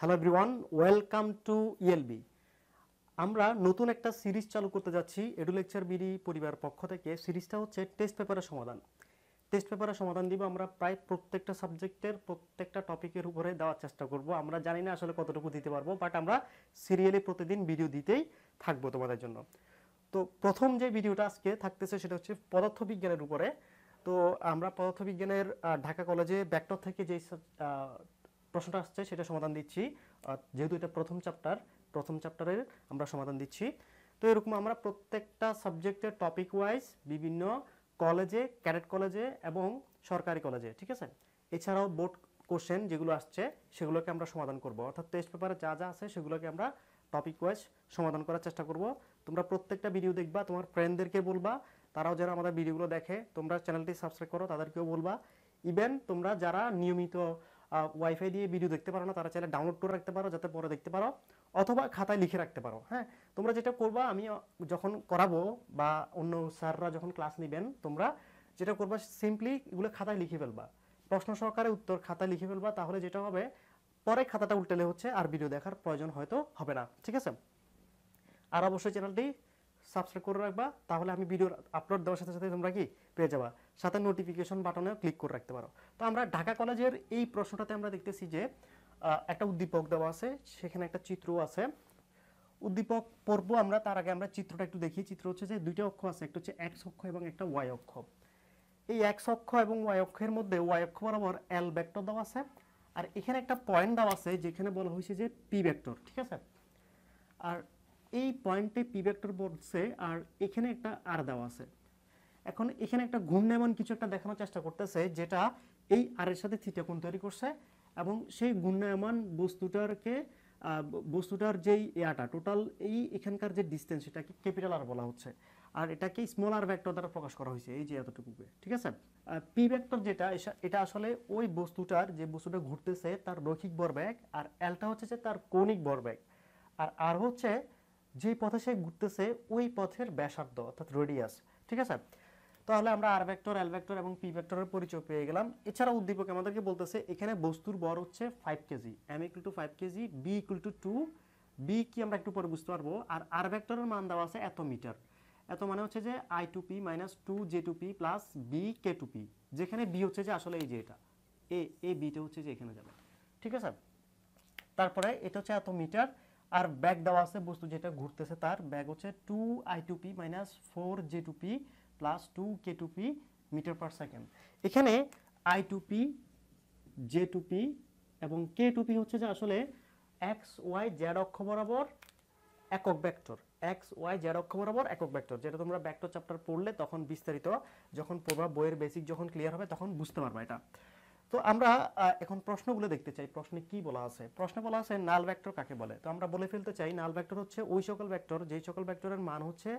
hello everyone welcome to ELB আমরা নতুন একটা সিরিজ চালু করতে যাচ্ছি এডু লেকচার বিডি পরিবার পক্ষ থেকে সিরিজটা হচ্ছে টেস্ট পেপারের সমাধান টেস্ট পেপারের সমাধান দিব আমরা প্রায় প্রত্যেকটা সাবজেক্টের প্রত্যেকটা টপিকের উপরে দেওয়ার চেষ্টা করব আমরা জানি না আসলে কতটুকু দিতে পারবো বাট আমরা সিরিয়ালি প্রতিদিন ভিডিও দিতেই থাকবো তোমাদের জন্য তো প্রথম যে ভিডিওটা আজকে থাকতেছে সেটা হচ্ছে পদার্থবিজ্ঞানের উপরে তো আমরা পদার্থবিজ্ঞানের ঢাকা কলেজে ব্যাকটর থেকে যেই প্রশ্নটা আসছে সেটা সমাধান দিচ্ছি যেহেতু এটা প্রথম চ্যাপ্টার প্রথম চ্যাপ্টারের আমরা সমাধান দিচ্ছি তো এরকম আমরা প্রত্যেকটা সাবজেক্টের টপিক ওয়াইজ বিভিন্ন কলেজে ক্যাডেট কলেজে এবং সরকারি কলেজে ঠিক আছে এছাড়াও বোর্ড কোশ্চেন যেগুলো আসছে সেগুলোকে আমরা সমাধান করব অর্থাৎ টেস্ট পেপারে যা যা আছে সেগুলোকে আমরা টপিক ওয়াইজ সমাধান করার চেষ্টা করব তোমরা প্রত্যেকটা ভিডিও দেখবা তোমার ফ্রেন্ডদেরকে বলবা তারাও যারা আমাদের ভিডিওগুলো দেখে তোমরা চ্যানেলটি সাবস্ক্রাইব করো তাদেরকেও বলবা ইভেন তোমরা যারা নিয়মিত ওয়াইফাই দিয়ে ভিডিও দেখতে পারো না তারা চাইলে ডাউনলোড করে রাখতে পারো যাতে পরে দেখতে পারো অথবা খাতায় লিখে রাখতে পারো হ্যাঁ তোমরা যেটা করবা আমি যখন করাবো বা অন্য স্যাররা যখন ক্লাস নেবেন তোমরা যেটা করবা সিম্পলি এগুলো খাতায় লিখে ফেলবা প্রশ্ন সহকারে উত্তর খাতায় লিখে ফেলবা তাহলে যেটা হবে পরে খাতাটা উল্টেলে হচ্ছে আর ভিডিও দেখার প্রয়োজন হয়তো হবে না ঠিক আছে আর অবশ্যই চ্যানেলটি সাবস্ক্রাইব করে রাখবা তাহলে আমি ভিডিও আপলোড দেওয়ার সাথে সাথে তোমরা কি পেয়ে যাবা সাথে নোটিফিকেশন বাটনে ক্লিক করে রাখতে পারো তো আমরা ঢাকা কলেজের এই প্রশ্নটাতে আমরা দেখতেছি যে একটা উদ্দীপক দেওয়া আছে সেখানে একটা চিত্র আছে উদ্দীপক পড়বো আমরা তার আগে আমরা চিত্রটা একটু দেখি চিত্র হচ্ছে যে দুইটা অক্ষ আছে একটা হচ্ছে এক্স অক্ষ এবং একটা ওয়াই অক্ষ এই এক্স অক্ষ এবং ওয়াই অক্ষের মধ্যে ওয়াই অক্ষ বরাবর এল ভেক্টর দেওয়া আছে আর এখানে একটা পয়েন্ট দেওয়া আছে যেখানে বলা হয়েছে যে পি ভেক্টর ঠিক আছে আর এই পয়েন্টে পি ভেক্টর বলছে আর এখানে একটা আর দেওয়া আছে এখন এখানে একটা ঘূর্ণায়মান কিছু একটা দেখানোর চেষ্টা করতেছে যেটা এই আর এর সাথে থিটা কোণ তৈরি করছে এবং সেই ঘূর্ণায়মান বস্তুটারকে বস্তুটার যেই এয়াটা টোটাল এই এখানকার যে ডিস্টেন্স সেটাকে ক্যাপিটাল আর বলা হচ্ছে আর এটাকে স্মল আর ভেক্টর দ্বারা প্রকাশ করা হয়েছে এই যে এতটুকুকে ঠিক আছে পি ভেক্টর যেটা এটা আসলে ওই বস্তুটার যে বস্তুটা ঘুরতেছে তার রৈখিক ভরবেগ আর এলটা হচ্ছে যে তার কৌণিক ভরবেগ আর আর হচ্ছে যে পথে সে ঘুরতেছে ওই পথের ব্যাসার্ধ অর্থাৎ রেডিয়াস ঠিক আছে তাহলে আমরা আর ভেক্টর এল ভেক্টর এবং পি ভেক্টরের পরিচয় পেয়ে গেলাম এছাড়া উদ্দীপক আমাদেরকে বলতেছে এখানে বস্তুর বর হচ্ছে five KG M equal to five KG B equal to two B কি আমরা একটু পরে বুঝতে পারবো আর আর ভেক্টরের মান দেওয়া আছে এত মিটার এত মানে হচ্ছে যে আই টু পি মাইনাস টু জে টু পি প্লাস বি কে টু পি যেখানে বি হচ্ছে যে আসলে এই যে এটা এ এ বিটা হচ্ছে যে এখানে যাবে ঠিক আছে তারপরে এটা হচ্ছে এত মিটার আর ব্যাগ দেওয়া আছে বস্তু যেটা ঘুরতেছে তার ব্যাগ হচ্ছে টু আই টু পি মাইনাস ফোর জে টু পি প্লাস টু কে টু পি মিটার পার সেকেন্ড এখানে আই টু পি জে টু পি এবং কে টু পি হচ্ছে যে আসলে এক্স ওয়াই জ্যাড অক্ষ বরাবর একক ব্যাক্টর এক্স ওয়াই জ্যাড অক্ষ বরাবর একক ভেক্টর যেটা তোমরা ব্যাক্টর চ্যাপ্টার পড়লে তখন বিস্তারিত যখন পড়বা বইয়ের বেসিক যখন ক্লিয়ার হবে তখন বুঝতে পারবা এটা তো আমরা এখন প্রশ্নগুলো দেখতে চাই প্রশ্নে কি বলা আছে প্রশ্নে বলা আছে নাল ভেক্টর কাকে বলে তো আমরা বলে ফেলতে চাই নাল ভেক্টর হচ্ছে ওই সকল ভেক্টর যেই সকল ভেক্টরের মান হচ্ছে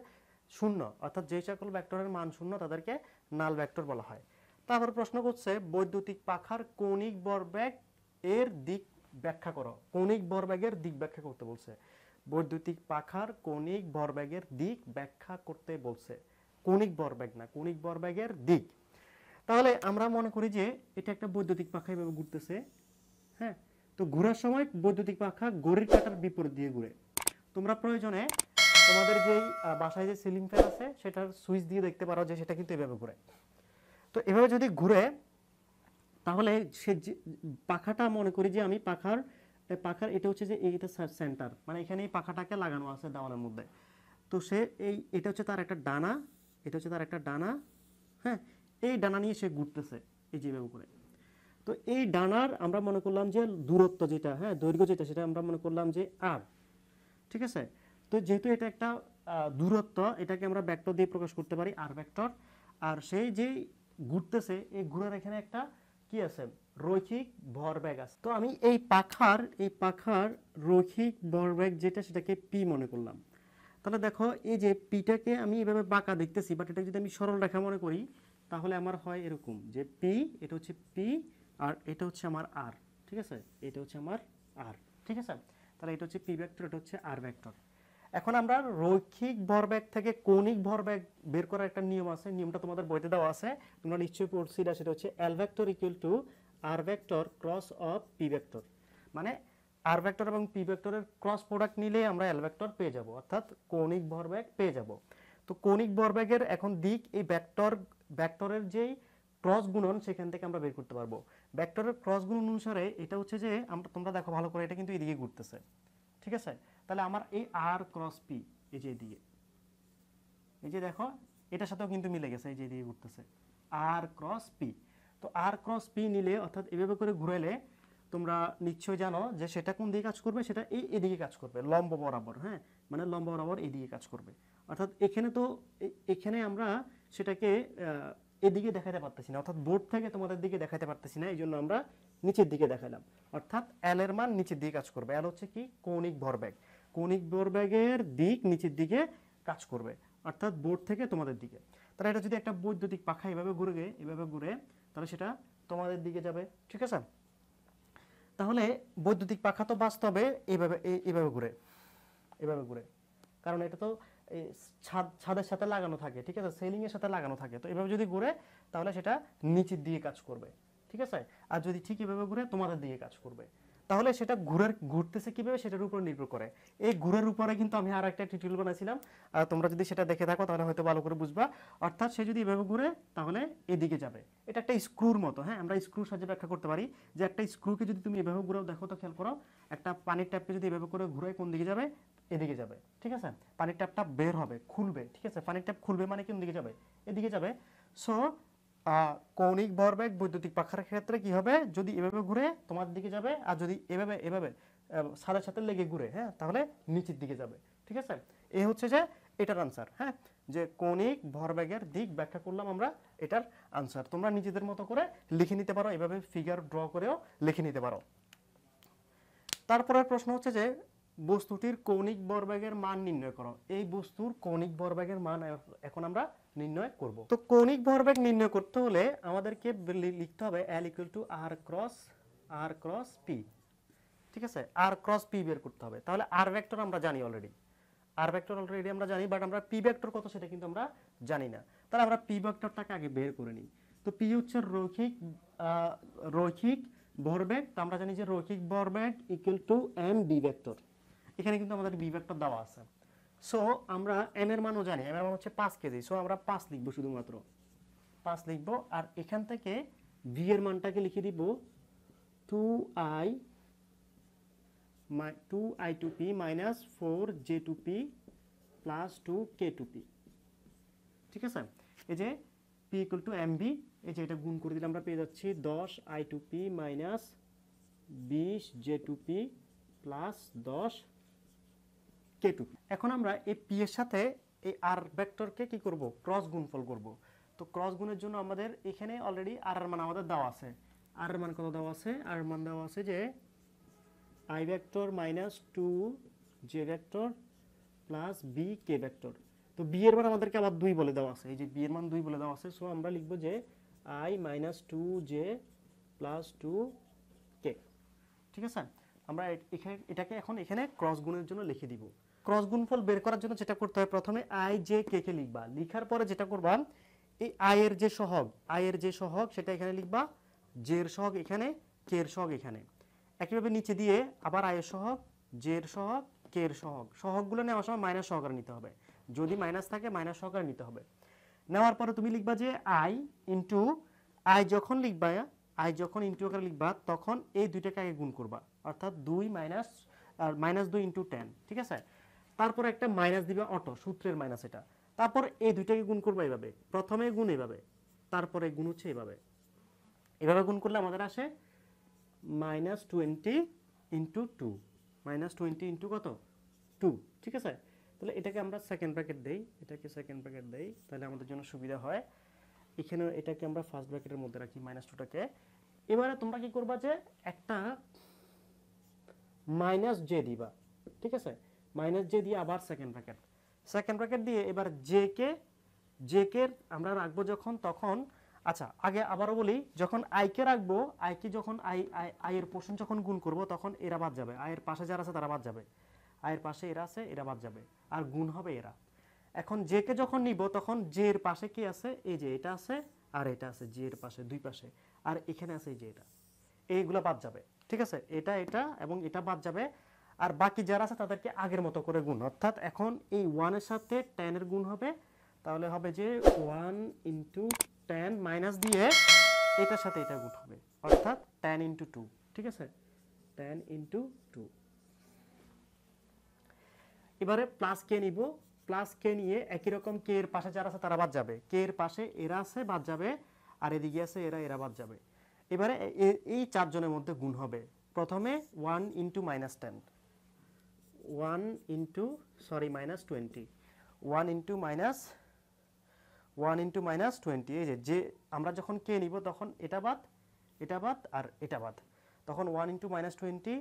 শূন্য অর্থাৎ যে সকল ভেক্টরের মান শূন্য তাদেরকে নাল ভেক্টর বলা হয় তারপর প্রশ্ন করছে বৈদ্যুতিক পাখার কৌণিক বরবেগ এর দিক ব্যাখ্যা করো কৌণিক ভরবেগের দিক ব্যাখ্যা করতে বলছে বৈদ্যুতিক পাখার কৌণিক ভরবেগের দিক ব্যাখ্যা করতে বলছে কৌণিক ভরবেগ না কৌণিক ভরবেগের দিক তাহলে আমরা মনে করি যে এটা একটা বৈদ্যুতিক পাখা এভাবে ঘুরতেছে হ্যাঁ তো ঘোরার সময় বৈদ্যুতিক পাখা ঘড়ির কাটার বিপরীত দিয়ে ঘুরে তোমরা প্রয়োজনে তোমাদের যেই বাসায় যে সিলিং ফ্যান আছে সেটার সুইচ দিয়ে দেখতে পারো যে সেটা কিন্তু এভাবে ঘুরে তো এভাবে যদি ঘুরে তাহলে সে পাখাটা মনে করি যে আমি পাখার পাখার এটা হচ্ছে যে এইটা সেন্টার মানে এখানে এই পাখাটাকে লাগানো আছে দেওয়ালের মধ্যে তো সে এই এটা হচ্ছে তার একটা ডানা এটা হচ্ছে তার একটা ডানা হ্যাঁ এই ডানা নিয়ে সে ঘুরতেছে এই যেভাবে করে তো এই ডানার আমরা মনে করলাম যে দূরত্ব যেটা হ্যাঁ দৈর্ঘ্য যেটা সেটা আমরা মনে করলাম যে আর ঠিক আছে তো যেহেতু এটা একটা দূরত্ব এটাকে আমরা ব্যাক্টর দিয়ে প্রকাশ করতে পারি আর ব্যাক্টর আর সেই যে ঘুরতেছে এই ঘুরার এখানে একটা কি আছে রৈখিক ভরবেগ আছে তো আমি এই পাখার এই পাখার রৈখিক ভরবেগ যেটা সেটাকে পি মনে করলাম তাহলে দেখো এই যে পিটাকে আমি এভাবে বাঁকা দেখতেছি বাট এটা যদি আমি সরল রেখা মনে করি তাহলে আমার হয় এরকম যে পি এটা হচ্ছে পি আর এটা হচ্ছে আমার আর ঠিক আছে এটা হচ্ছে আমার আর ঠিক আছে তাহলে এটা হচ্ছে পি ভেক্টর এটা হচ্ছে আর ভেক্টর এখন আমরা রৈখিক ভরবেগ থেকে কৌণিক ভরবেগ বের করার একটা নিয়ম আছে নিয়মটা তোমাদের বইতে দেওয়া আছে তোমরা নিশ্চয়ই পড়ছিলা সেটা হচ্ছে L vector equal to R vector cross of P vector মানে আর ভেক্টর এবং পি ভেক্টরের ক্রস প্রোডাক্ট নিলে আমরা এল ভেক্টর পেয়ে যাব অর্থাৎ কৌণিক ভরবেগ পেয়ে যাব তো কৌণিক ভরবেগের এখন দিক এই ভেক্টর ভেক্টরের যেই ক্রস গুণন সেখান থেকে আমরা বের করতে পারবো ভেক্টরের ক্রস গুণন অনুসারে এটা হচ্ছে যে আমরা তোমরা দেখো ভালো করে এটা কিন্তু এদিকে ঘুরতেছে ঠিক আছে তাহলে আমার এই আর ক্রস পি এই যে দিয়ে এই যে দেখো এটার সাথেও কিন্তু মিলে গেছে এই যে দিয়ে ঘুরতেছে আর ক্রস পি তো আর ক্রস পি নিলে অর্থাৎ এভাবে করে ঘুরেলে তোমরা নিশ্চয় জানো যে সেটা কোন দিকে কাজ করবে সেটা এই এদিকে কাজ করবে লম্ব বরাবর হ্যাঁ মানে লম্ব বরাবর এদিকে কাজ করবে অর্থাৎ এখানে তো এখানে আমরা সেটাকে এদিকে দেখাতে পারতেছি না অর্থাৎ বোর্ড থেকে তোমাদের দিকে দেখাতে পারতেছি না এই জন্য আমরা নিচের দিকে দেখালাম অর্থাৎ অ্যালের মান নিচের দিকে কাজ করবে অ্যাল হচ্ছে কি কৌণিক ভরবেগ কৌণিক ভরবেগের দিক নিচের দিকে কাজ করবে অর্থাৎ বোর্ড থেকে তোমাদের দিকে তারা এটা যদি একটা বৈদ্যুতিক পাখা এভাবে ঘুরে গে এভাবে ঘুরে তাহলে সেটা তোমাদের দিকে যাবে ঠিক আছে তাহলে বৈদ্যুতিক পাখা তো বাস্তবে এইভাবে এইভাবে ঘুরে এভাবে ঘুরে কারণ এটা তো ছাদ ছাদের সাথে লাগানো থাকে ঠিক আছে সেলিংয়ের সাথে লাগানো থাকে তো এভাবে যদি ঘুরে তাহলে সেটা নিচের দিকে কাজ করবে ঠিক আছে আর যদি ঠিক এভাবে ঘুরে তোমাদের দিকে কাজ করবে তাহলে সেটা ঘুরার ঘুরতেছে কীভাবে সেটার উপর নির্ভর করে এই ঘুরার উপরে কিন্তু আমি আর একটা টিউটোরিয়াল বানাইছিলাম তোমরা যদি সেটা দেখে থাকো তাহলে হয়তো ভালো করে বুঝবা অর্থাৎ সে যদি এভাবে ঘুরে তাহলে এদিকে যাবে এটা একটা স্ক্রুর মতো হ্যাঁ আমরা স্ক্রুর সাহায্যে ব্যাখ্যা করতে পারি যে একটা স্ক্রুকে যদি তুমি এভাবে ঘুরেও দেখো তো খেয়াল করো একটা পানির ট্যাপকে যদি এভাবে করে ঘুরে কোন দিকে যাবে এদিকে যাবে ঠিক আছে পানির ট্যাপটা বের হবে খুলবে ঠিক আছে পানির ট্যাপ খুলবে মানে কোন দিকে যাবে এদিকে যাবে সো কৌণিক ভরবেগ বৈদ্যুতিক পাখার ক্ষেত্রে কি হবে যদি এভাবে ঘুরে তোমার দিকে যাবে আর যদি এভাবে এভাবে সাড়ে সাথে লেগে ঘুরে হ্যাঁ তাহলে নিচের দিকে যাবে ঠিক আছে এ হচ্ছে যে এটার আনসার হ্যাঁ যে কৌণিক ভরবেগের দিক ব্যাখ্যা করলাম আমরা এটার আনসার তোমরা নিজেদের মতো করে লিখে নিতে পারো এভাবে ফিগার ড্র করেও লিখে নিতে পারো তারপরের প্রশ্ন হচ্ছে যে বস্তুটির কৌণিক বরবেগের মান নির্ণয় করো এই বস্তুর কৌণিক বরবেগের মান এখন আমরা নির্ণয় করব তো কৌণিক বরবেগ নির্ণয় করতে হলে আমাদেরকে লিখতে হবে L equal to R cross R cross P ঠিক আছে আর ক্রস পি বের করতে হবে তাহলে আর ভেক্টর আমরা জানি অলরেডি আর ভেক্টর অলরেডি আমরা জানি বাট আমরা পি ভেক্টর কত সেটা কিন্তু আমরা জানি না তাহলে আমরা পি ভেক্টরটাকে আগে বের করে নিই তো পি হচ্ছে রৈখিক রৈখিক ভরবেগ তো আমরা জানি যে রৈখিক ভরবেগ equal to M D vector এখানে কিন্তু আমাদের বিভাগটা দেওয়া আছে সো আমরা এম এর মানও জানি এম এর মান হচ্ছে পাঁচ কেজি সো আমরা পাঁচ লিখবো শুধুমাত্র পাঁচ লিখবো আর এখান থেকে ভি এর মানটাকে লিখে দিব টু আই টু আই টু পি মাইনাস ফোর জে টু পি প্লাস টু কে টু পি ঠিক আছে এই যে P equal to M V এই যে এটা গুণ করে দিলে আমরা পেয়ে যাচ্ছি দশ আই টু পি মাইনাস বিশ জে টু পি প্লাস দশ কে টু এখন আমরা এই পি এর সাথে এই আর ভেক্টরকে কি করব ক্রস গুণফল করব তো ক্রস গুণের জন্য আমাদের এখানে অলরেডি আর এর মান আমাদের দেওয়া আছে আর এর মান কত দেওয়া আছে আর মান দেওয়া আছে যে I vector minus two J vector plus B K vector তো বি এর মান আমাদেরকে আবার দুই বলে দেওয়া আছে এই যে বি এর মান দুই বলে দেওয়া আছে সো আমরা লিখবো যে I minus two J plus two K ঠিক আছে আমরা এখানে এটাকে এখন এখানে ক্রস গুণের জন্য লিখে দিব ক্রস গুণফল বের করার জন্য যেটা করতে হয় প্রথমে আই জে কে কে লিখবা লিখার পরে যেটা করবা এই আয়ের যে সহগ এর যে সহগ সেটা এখানে লিখবা জের সহগ এখানে কে এর সহগ এখানে একইভাবে নিচে দিয়ে আবার আয়ের সহগ জের সহগ কে এর সহগ সহগগুলো নেওয়ার সময় মাইনাস সহকারে নিতে হবে যদি মাইনাস থাকে মাইনাস সহকারে নিতে হবে নেওয়ার পরে তুমি লিখবা যে আই ইন্টু আই যখন লিখবা আই যখন ইন্টু আকারে লিখবা তখন এই দুইটাকে আগে গুণ করবা অর্থাৎ দুই মাইনাস আর মাইনাস দুই ইন্টু টেন ঠিক আছে তারপর একটা মাইনাস দিবে অটো সূত্রের মাইনাস এটা তারপর এই দুইটাকে গুণ করবো এইভাবে প্রথমে গুণ এভাবে তারপরে গুণ হচ্ছে এভাবে এভাবে গুণ করলে আমাদের আসে minus twenty into two minus twenty into কত টু ঠিক আছে তাহলে এটাকে আমরা সেকেন্ড ব্র্যাকেট দেই এটাকে সেকেন্ড ব্র্যাকেট দেই তাহলে আমাদের জন্য সুবিধা হয় এখানে এটাকে আমরা ফার্স্ট ব্র্যাকেটের মধ্যে রাখি মাইনাস টুটাকে এবারে তোমরা কি করবা যে একটা মাইনাস জে দিবা ঠিক আছে মাইনাস জে দিয়ে আবার সেকেন্ড ব্র্যাকেট সেকেন্ড ব্র্যাকেট দিয়ে এবার জে কে জে কে আমরা রাখবো যখন তখন আচ্ছা আগে আবারও বলি যখন আই কে রাখবো আই কে যখন আই আই আয়ের পোষণ যখন গুণ করব তখন এরা বাদ যাবে আয়ের পাশে যারা আছে তারা বাদ যাবে আয়ের পাশে এরা আছে এরা বাদ যাবে আর গুণ হবে এরা এখন জে কে যখন নিব তখন জে এর পাশে কি আছে এই যে এটা আছে আর এটা আছে জে এর পাশে দুই পাশে আর এখানে আছে এই যে এটা এইগুলো বাদ যাবে ঠিক আছে এটা এটা এবং এটা বাদ যাবে আর বাকি যারা আছে তাদেরকে আগের মতো করে গুণ অর্থাৎ এখন এই ওয়ানের সাথে টেনের গুণ হবে তাহলে হবে যে ওয়ান ইন্টু টেন মাইনাস দিয়ে এটার সাথে এটা গুণ হবে অর্থাৎ টেন ইন্টু টু ঠিক আছে টেন ইন্টু টু এবারে প্লাস কে নিব প্লাস কে নিয়ে একই রকম কে এর পাশে যারা আছে তারা বাদ যাবে কে এর পাশে এরা আছে বাদ যাবে আর এদিকে আছে এরা এরা বাদ যাবে এবারে এই চারজনের মধ্যে গুণ হবে প্রথমে one into minus ten one into sorry minus twenty one into minus one into minus twenty এই যে যে আমরা যখন কে নিব তখন এটা বাদ এটা বাদ আর এটা বাদ তখন ওয়ান ইন্টু মাইনাস টোয়েন্টি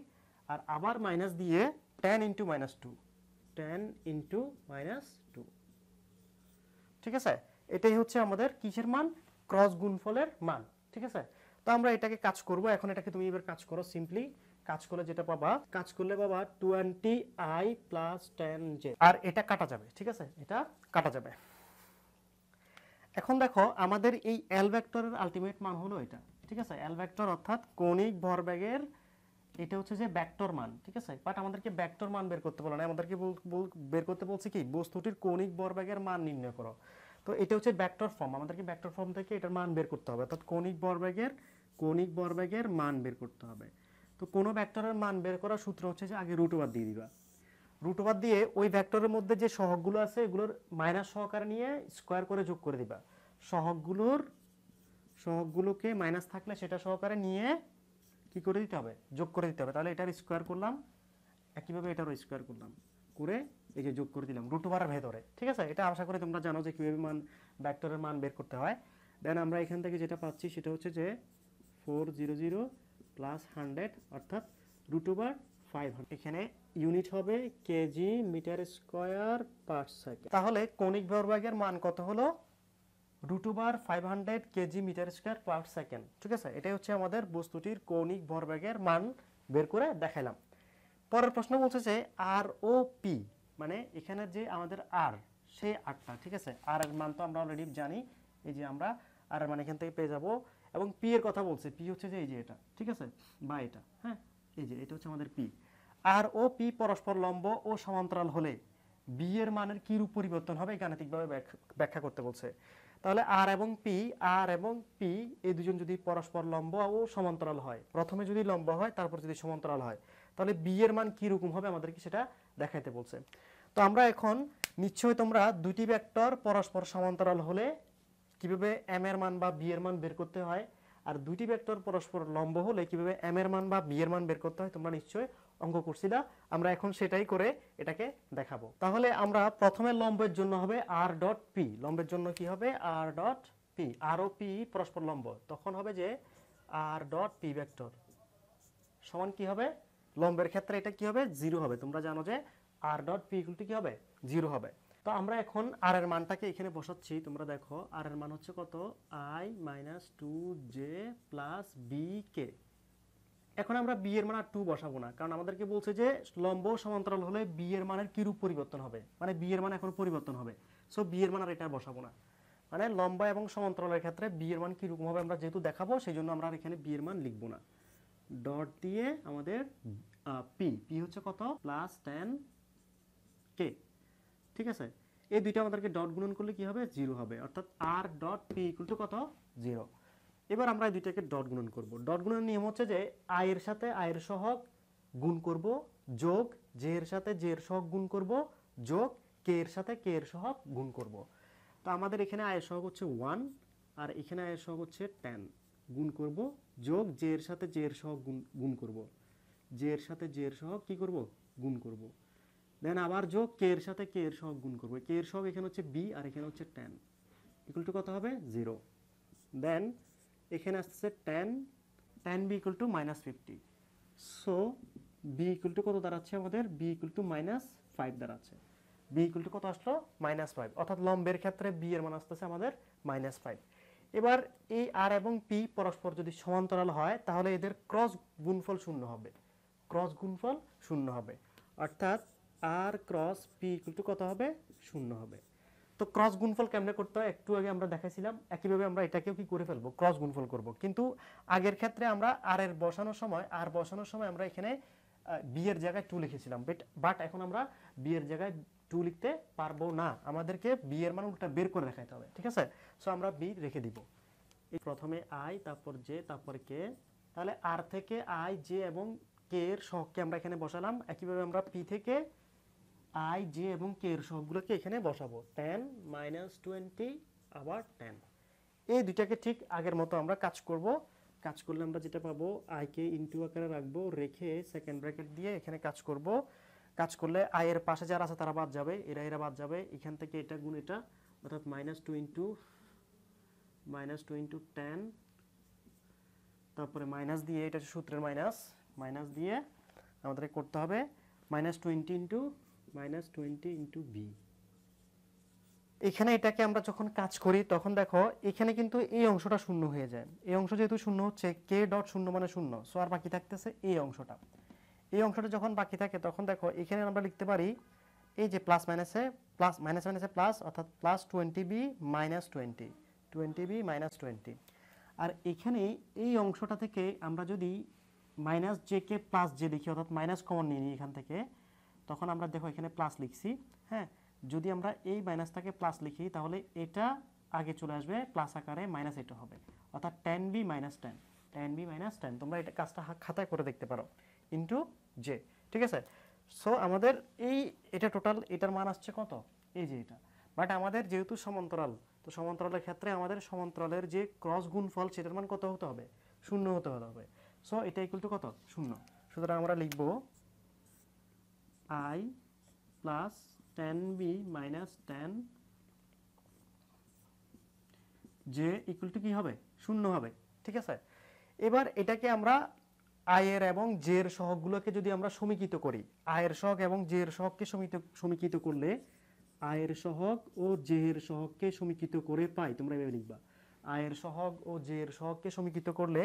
আর আবার মাইনাস দিয়ে ten into minus two ten into minus two ঠিক আছে এটাই হচ্ছে আমাদের কিসের মান ক্রস গুণফলের মান ঠিক আছে তো আমরা এটাকে কাজ করবো এখন এটাকে তুমি এবার কাজ করো সিম্পলি কাজ করলে যেটা পাবা কাজ করলে পাবা twenty I plus ten J আর এটা কাটা যাবে ঠিক আছে এটা কাটা যাবে এখন দেখো আমাদের এই এল আলটিমেট মান হলো এটা ঠিক আছে এল ভেক্টর অর্থাৎ কৌণিক ব্যাগের এটা হচ্ছে যে ব্যাক্টর মান ঠিক আছে বাট আমাদেরকে ব্যাক্টর মান বের করতে বলে না আমাদেরকে বের করতে বলছে কি বস্তুটির কৌণিক ব্যাগের মান নির্ণয় করো তো এটা হচ্ছে ব্যাক্টর ফর্ম আমাদেরকে ব্যাক্টর ফর্ম থেকে এটার মান বের করতে হবে অর্থাৎ কৌণিক ভরবেগের কৌণিক ব্যাগের মান বের করতে হবে তো কোনো ভেক্টরের মান বের করার সূত্র হচ্ছে যে আগে রুট ওভার দিয়ে দিবা রুট ওভার দিয়ে ওই ভেক্টরের মধ্যে যে সহগগুলো আছে এগুলোর মাইনাস সহকার নিয়ে স্কোয়ার করে যোগ করে দিবা সহগগুলোর সহগগুলোকে মাইনাস থাকলে সেটা সহকারে নিয়ে কি করে দিতে হবে যোগ করে দিতে হবে তাহলে এটার স্কোয়ার করলাম একইভাবে এটারও স্কোয়ার করলাম করে এই যে যোগ করে দিলাম রুট ওভারের ভেতরে ঠিক আছে এটা আশা করি তোমরা জানো যে কীভাবে মান ভ্যাক্টরের মান বের করতে হয় দেন আমরা এখান থেকে যেটা পাচ্ছি সেটা হচ্ছে যে four zero zero plus hundred অর্থাৎ রুট ওভার ফাইভ এখানে ইউনিট হবে KG metre square per second তাহলে কণিক ভরবেগের মান কত হলো root over five hundred KG metre square per second ঠিক আছে এটাই হচ্ছে আমাদের বস্তুটির কৌণিক ভরবেগের মান বের করে দেখালাম পরের প্রশ্ন বলছে যে আর ও পি মানে এখানে যে আমাদের আর সেই আরটা ঠিক আছে আর এর মান তো আমরা অলরেডি জানি এই যে আমরা আর মানে এখান থেকে পেয়ে যাবো এবং পি এর কথা বলছে পি হচ্ছে যে এই যে এটা ঠিক আছে বা এটা হ্যাঁ এই যে এটা হচ্ছে আমাদের পি আর ও পি পরস্পর লম্ব ও সমান্তরাল হলে বি এর মানের কি রূপ পরিবর্তন হবে গাণিতিকভাবে ব্যাখ্যা করতে বলছে তাহলে আর এবং পি আর এবং পি এই দুজন যদি পরস্পর লম্ব ও সমান্তরাল হয় প্রথমে যদি লম্ব হয় তারপর যদি সমান্তরাল হয় তাহলে বি এর মান কি রকম হবে আমাদেরকে সেটা দেখাইতে বলছে তো আমরা এখন নিশ্চয়ই তোমরা দুটি ভেক্টর পরস্পর সমান্তরাল হলে কিভাবে এম এর মান বা বি এর মান বের করতে হয় আর দুইটি ভেক্টর পরস্পর লম্ব হলে কিভাবে এম এর মান বা বি এর মান বের করতে হয় তোমরা নিশ্চয়ই অঙ্ক করছিলা আমরা এখন সেটাই করে এটাকে দেখাবো তাহলে আমরা প্রথমে লম্বের জন্য হবে আর ডট পি লম্বের জন্য কি হবে আর ডট পি আর ও পি পরস্পর লম্ব তখন হবে যে আর ডট পি ভেক্টর সমান কি হবে লম্বের ক্ষেত্রে এটা কি হবে জিরো হবে তোমরা জানো যে R dot P equal to কি হবে জিরো হবে তো আমরা এখন আর এর মানটাকে এখানে বসাচ্ছি তোমরা দেখো আর এর মান হচ্ছে কত I minus two J plus B K এখন আমরা বি এর মান আর টু বসাবো না কারণ আমাদেরকে বলছে যে লম্ব সমান্তরাল হলে বি এর মানের কিরূপ পরিবর্তন হবে মানে বি এর মান এখন পরিবর্তন হবে সো বি এর মান আর এটা বসাবো না মানে লম্বা এবং সমান্তরালের ক্ষেত্রে বি এর মান কীরকম হবে আমরা যেহেতু দেখাবো সেই জন্য আমরা আর এখানে বি এর মান লিখবো না ডট দিয়ে আমাদের পি পি হচ্ছে কত প্লাস টেন কে ঠিক আছে এই দুইটা আমাদেরকে ডট গুণন করলে কি হবে জিরো হবে অর্থাৎ R dot P equal to কত জিরো এবার আমরা এই দুইটাকে ডট গুণন করব ডট গুণনের নিয়ম হচ্ছে যে আয়ের সাথে আয়ের সহগ গুণ করব যোগ জে এর সাথে জে এর সহগ গুণ করব যোগ কে এর সাথে কে এর সহগ গুণ করব তো আমাদের এখানে আয়ের সহগ হচ্ছে ওয়ান আর এখানে আয়ের সহগ হচ্ছে টেন গুণ করব যোগ জে এর সাথে জে এর সহগ গুণ গুণ করব জে এর সাথে জে এর সহগ কী করব গুণ করব দেন আবার যোগ কে এর সাথে কে এর সহ গুণ করবো কে এর সহ এখানে হচ্ছে বি আর এখানে হচ্ছে টেন ইকুয়াল টু কত হবে জিরো দেন এখানে আসতেছে ten ten B equal to minus fifty so B equal to কত দাঁড়াচ্ছে আমাদের B equal to minus five দাঁড়াচ্ছে বি ইকুয়াল টু কত আসলো মাইনাস ফাইভ অর্থাৎ লম্বের ক্ষেত্রে বি এর মান আসতেছে আমাদের মাইনাস ফাইভ এবার এই আর এবং পি পরস্পর যদি সমান্তরাল হয় তাহলে এদের ক্রস গুণফল শূন্য হবে ক্রস গুণফল শূন্য হবে অর্থাৎ আর ক্রস পি কিন্তু কত হবে শূন্য হবে তো ক্রস গুণফল কেমনে করতে হয় একটু আগে আমরা দেখাইছিলাম একইভাবে আমরা এটাকেও কি করে ফেলবো ক্রস গুণফল করব কিন্তু আগের ক্ষেত্রে আমরা আর এর বসানোর সময় আর বসানোর সময় আমরা এখানে বি এর জায়গায় টু লিখেছিলাম বাট বাট এখন আমরা বি এর জায়গায় টু লিখতে পারবো না আমাদেরকে বি এর মান উল্টা বের করে দেখাইতে হবে ঠিক আছে সো আমরা বি রেখে দিব এই প্রথমে আই তারপর জে তারপর কে তাহলে আর থেকে আই জে এবং কে এর শখকে আমরা এখানে বসালাম একইভাবে আমরা পি থেকে আই জে এবং কে এর সবগুলোকে এখানে বসাবো টেন মাইনাস টোয়েন্টি আবার টেন এই দুইটাকে ঠিক আগের মতো আমরা কাজ করব কাজ করলে আমরা যেটা পাবো আইকে ইনটু আকারে রাখবো রেখে সেকেন্ড ব্র্যাকেট দিয়ে এখানে কাজ করব কাজ করলে আয়ের পাশে যারা আছে তারা বাদ যাবে এরা এরা বাদ যাবে এখান থেকে এটা গুণ এটা অর্থাৎ minus two into minus two into ten তারপরে মাইনাস দিয়ে এটা সূত্রের মাইনাস মাইনাস দিয়ে আমাদের করতে হবে minus twenty into minus twenty into B এখানে এটাকে আমরা যখন কাজ করি তখন দেখো এখানে কিন্তু এই অংশটা শূন্য হয়ে যায় এই অংশ যেহেতু শূন্য হচ্ছে কে ডট শূন্য মানে শূন্য সো আর বাকি থাকতেছে এই অংশটা এই অংশটা যখন বাকি থাকে তখন দেখো এখানে আমরা লিখতে পারি এই যে প্লাস মাইনাসে প্লাস মাইনাস মাইনাসে প্লাস অর্থাৎ plus twenty B minus twenty twenty B minus twenty আর এখানে এই অংশটা থেকে আমরা যদি minus J K plus J লিখি অর্থাৎ মাইনাস কমন নিয়ে নিই এখান থেকে তখন আমরা দেখো এখানে প্লাস লিখছি হ্যাঁ যদি আমরা এই মাইনাসটাকে প্লাস লিখি তাহলে এটা আগে চলে আসবে প্লাস আকারে মাইনাস এটা হবে অর্থাৎ ten B minus ten ten B minus ten তোমরা এটা কাজটা খাতায় করে দেখতে পারো ইন্টু জে ঠিক আছে সো আমাদের এই এটা টোটাল এটার মান আসছে কত এই যে এটা বাট আমাদের যেহেতু সমান্তরাল তো সমান্তরালের ক্ষেত্রে আমাদের সমান্তরালের যে ক্রস গুণ ফল সেটার মান কত হতে হবে শূন্য হতে হবে সো এটা ইকুয়াল টু কত শূন্য সুতরাং আমরা লিখবো I plus ten B minus ten J equal কি হবে শূন্য হবে ঠিক আছে এবার এটাকে আমরা আয়ের এবং জের সহগগুলোকে যদি আমরা সমীকৃত করি আয়ের সহগ এবং জের সহগকে সমীকৃত করলে আয়ের সহগ ও জেহের সহগকে সমীকৃত করে পাই তোমরা এভাবে লিখবা আয়ের সহগ ও জের সহগকে সমীকৃত করলে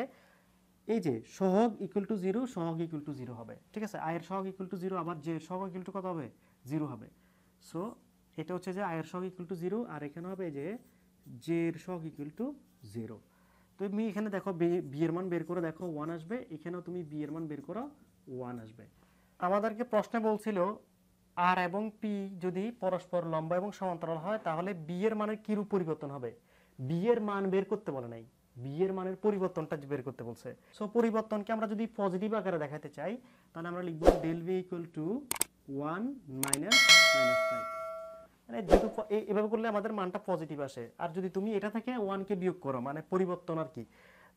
এই যে সহগ ইকুয়াল টু জিরো সহগ ইকুয়াল টু জিরো হবে ঠিক আছে আয়ের সহগ ইকুয়াল টু জিরো আবার যে সহগ ইকুয়াল টু কত হবে জিরো হবে সো এটা হচ্ছে যে আয়ের সহগ ইকুয়াল টু জিরো আর এখানে হবে যে জের সহগ ইকুয়াল টু জিরো তো তুমি এখানে দেখো বিয়ের মান বের করে দেখো ওয়ান আসবে এখানেও তুমি বিয়ের মান বের করো ওয়ান আসবে আমাদেরকে প্রশ্নে বলছিল আর এবং পি যদি পরস্পর লম্বা এবং সমান্তরাল হয় তাহলে বি এর মানের কিরূপ পরিবর্তন হবে বি এর মান বের করতে বলে নাই বিয়ের মানের পরিবর্তনটা বের করতে বলছে সো পরিবর্তনকে আমরা যদি পজিটিভ আকারে দেখাতে চাই তাহলে আমরা লিখব del V equal to one minus minus five মানে যেহেতু এভাবে করলে আমাদের মানটা পজিটিভ আসে আর যদি তুমি এটা থেকে ওয়ানকে বিয়োগ করো মানে পরিবর্তন আর কি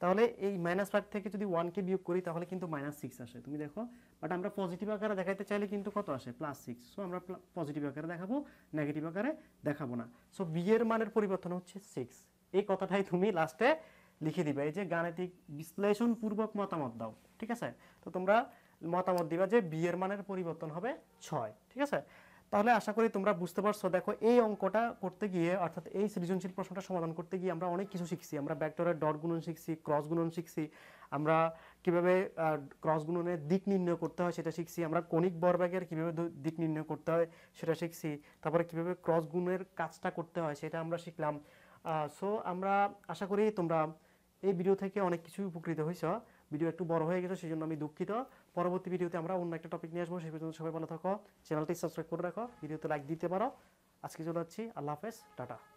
তাহলে এই মাইনাস ফাইভ থেকে যদি ওয়ানকে বিয়োগ করি তাহলে কিন্তু মাইনাস সিক্স আসে তুমি দেখো বাট আমরা পজিটিভ আকারে দেখাতে চাইলে কিন্তু কত আসে প্লাস সিক্স সো আমরা পজিটিভ আকারে দেখাবো নেগেটিভ আকারে দেখাবো না সো বিয়ের মানের পরিবর্তন হচ্ছে সিক্স এই কথাটাই তুমি লাস্টে লিখে দিবে এই যে গাণিতিক বিশ্লেষণপূর্বক মতামত দাও ঠিক আছে তো তোমরা মতামত দিবা যে বিয়ের মানের পরিবর্তন হবে ছয় ঠিক আছে তাহলে আশা করি তোমরা বুঝতে পারছো দেখো এই অঙ্কটা করতে গিয়ে অর্থাৎ এই সৃজনশীল প্রশ্নটা সমাধান করতে গিয়ে আমরা অনেক কিছু শিখছি আমরা ব্যাকটরের ডট গুণন শিখছি ক্রস গুণন শিখছি আমরা কীভাবে ক্রস গুণনের দিক নির্ণয় করতে হয় সেটা শিখছি আমরা কণিক বরব্যাগের কীভাবে দিক নির্ণয় করতে হয় সেটা শিখছি তারপরে কীভাবে ক্রস গুণের কাজটা করতে হয় সেটা আমরা শিখলাম সো আমরা আশা করি তোমরা এই ভিডিও থেকে অনেক কিছুই উপকৃত হয়েছ ভিডিও একটু বড় হয়ে গেছে সেই জন্য আমি দুঃখিত পরবর্তী ভিডিওতে আমরা অন্য একটা টপিক নিয়ে আসবো সেই পর্যন্ত সবাই ভালো থাকো চ্যানেলটি সাবস্ক্রাইব করে রাখো ভিডিওতে লাইক দিতে পারো আজকে চলে যাচ্ছি আল্লাহ হাফেজ টাটা